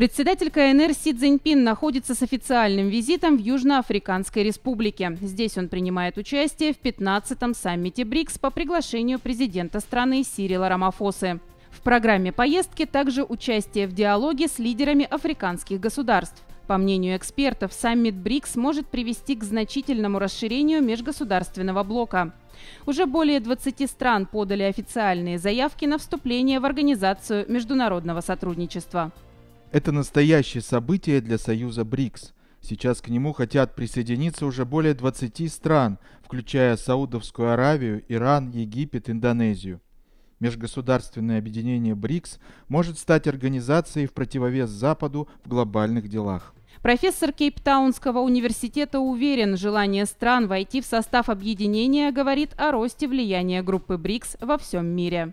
Председатель КНР Си Цзиньпин находится с официальным визитом в Южноафриканской республике. Здесь он принимает участие в 15-м саммите БРИКС по приглашению президента страны Сирила Рамафосы. В программе поездки также участие в диалоге с лидерами африканских государств. По мнению экспертов, саммит БРИКС может привести к значительному расширению межгосударственного блока. Уже более 20 стран подали официальные заявки на вступление в Организацию международного сотрудничества. Это настоящее событие для Союза БРИКС. Сейчас к нему хотят присоединиться уже более 20 стран, включая Саудовскую Аравию, Иран, Египет, Индонезию. Межгосударственное объединение БРИКС может стать организацией в противовес Западу в глобальных делах. Профессор Кейптаунского университета уверен, желание стран войти в состав объединения говорит о росте влияния группы БРИКС во всем мире.